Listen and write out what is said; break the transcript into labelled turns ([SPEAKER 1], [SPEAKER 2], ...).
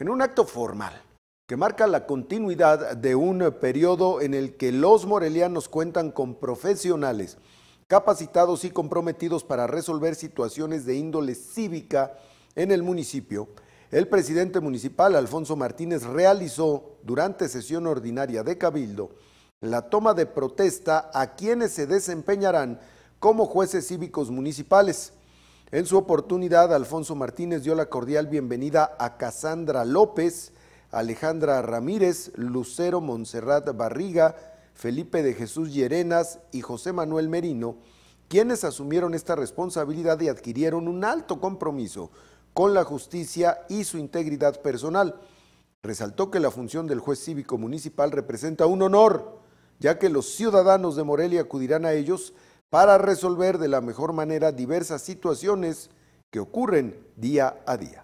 [SPEAKER 1] En un acto formal que marca la continuidad de un periodo en el que los morelianos cuentan con profesionales capacitados y comprometidos para resolver situaciones de índole cívica en el municipio, el presidente municipal Alfonso Martínez realizó durante sesión ordinaria de Cabildo la toma de protesta a quienes se desempeñarán como jueces cívicos municipales. En su oportunidad, Alfonso Martínez dio la cordial bienvenida a Casandra López, Alejandra Ramírez, Lucero Monserrat Barriga, Felipe de Jesús Llerenas y José Manuel Merino, quienes asumieron esta responsabilidad y adquirieron un alto compromiso con la justicia y su integridad personal. Resaltó que la función del juez cívico municipal representa un honor, ya que los ciudadanos de Morelia acudirán a ellos para resolver de la mejor manera diversas situaciones que ocurren día a día.